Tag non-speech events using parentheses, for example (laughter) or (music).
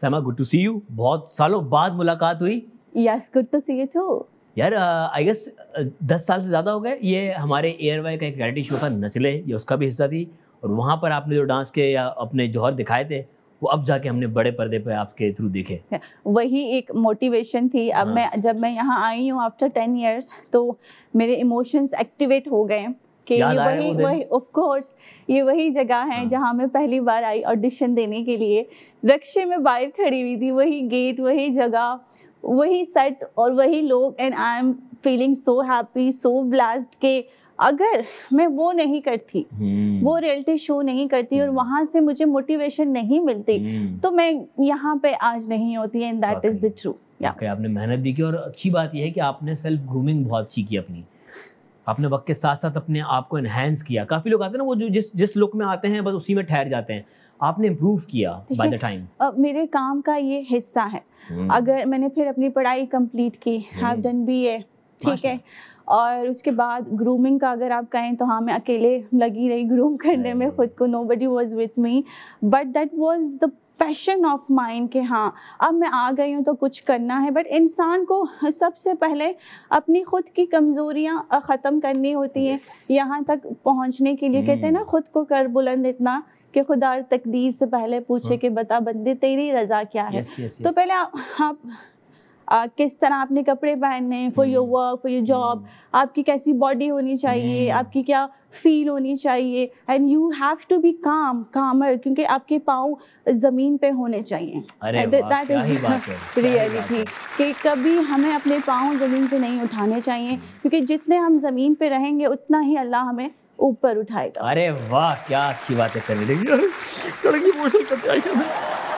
सैमा good to see you बहुत सालों बाद मुलाकात हुई yes good to see you too यार आई uh, गेस uh, दस साल से ज़्यादा हो गए ये हमारे एयर वाई का एक रियलिटी शो था नचले ये उसका भी हिस्सा थी और वहाँ पर आपने जो डांस के या अपने जौहर दिखाए थे वो अब जाके हमने बड़े पर्दे पर आपके थ्रू देखे वही एक मोटिवेशन थी अब हाँ। मैं जब मैं यहाँ आई हूँ आफ्टर टेन इयर्स तो मेरे इमोशंस एक्टिवेट हो गए कि ये वही वही ऑफ कोर्स ये वही जगह है हाँ। जहाँ मैं पहली बार आई ऑडिशन देने के लिए रक्शे में बाहर खड़ी हुई थी वही गेट वही जगह वही सेट और वही लोग and I am feeling so happy so blessed के अगर मैं वो नहीं करती hmm. वो रियलिटी शो नहीं करती hmm. और हम्म। वहां से मुझे मोटिवेशन नहीं मिलती hmm. तो मैं यहाँ पे आज नहीं होती and that is the true आपने मेहनत भी की और अच्छी बात यह है कि आपने सेल्फ ग्रूमिंग बहुत अच्छी की अपनी अपने वक्त के साथ साथ अपने आप को इन्हेंस किया काफ़ी लोग आते हैं ना वो जो जिस जिस लुक में आते हैं बस उसी में ठहर जाते हैं आपने इम्प्रूव किया बाय द टाइम मेरे काम का ये हिस्सा है हम्म। अगर मैंने फिर अपनी पढ़ाई कंप्लीट की हैव डन बीए ठीक है और उसके बाद ग्रूमिंग का अगर आप कहें तो हाँ मैं अकेले लगी रही ग्रूम करने में खुद को nobody was with me but that was the passion of mind कि हाँ अब मैं आ गई हूँ तो कुछ करना है बट इंसान को सबसे पहले अपनी खुद की कमज़ोरियाँ ख़त्म करनी होती हैं यहाँ तक पहुँचने के लिए कहते हैं ना हम्म। खुद को कर बुलंद इतना कि खुदा तकदीर से पहले पूछे हाँ। कि बता बंदे तेरी रज़ा क्या है yes, yes, तो yes. तो पहले आप, आप किस तरह आपने कपड़े पहनने for your work for your job आपकी कैसी बॉडी होनी चाहिए हम्म। आपकी क्या फील होनी चाहिए and you have to be calm calmer क्योंकि आपके पाँव ज़मीन पे होने चाहिए रियलिटी (laughs) कि कभी हमें अपने पाँव ज़मीन पे नहीं उठाने चाहिए हम्म। क्योंकि जितने हम ज़मीन पे रहेंगे उतना ही अल्लाह हमें ऊपर उठाएगा अरे वाह क्या अच्छी बातें कर रही (laughs) है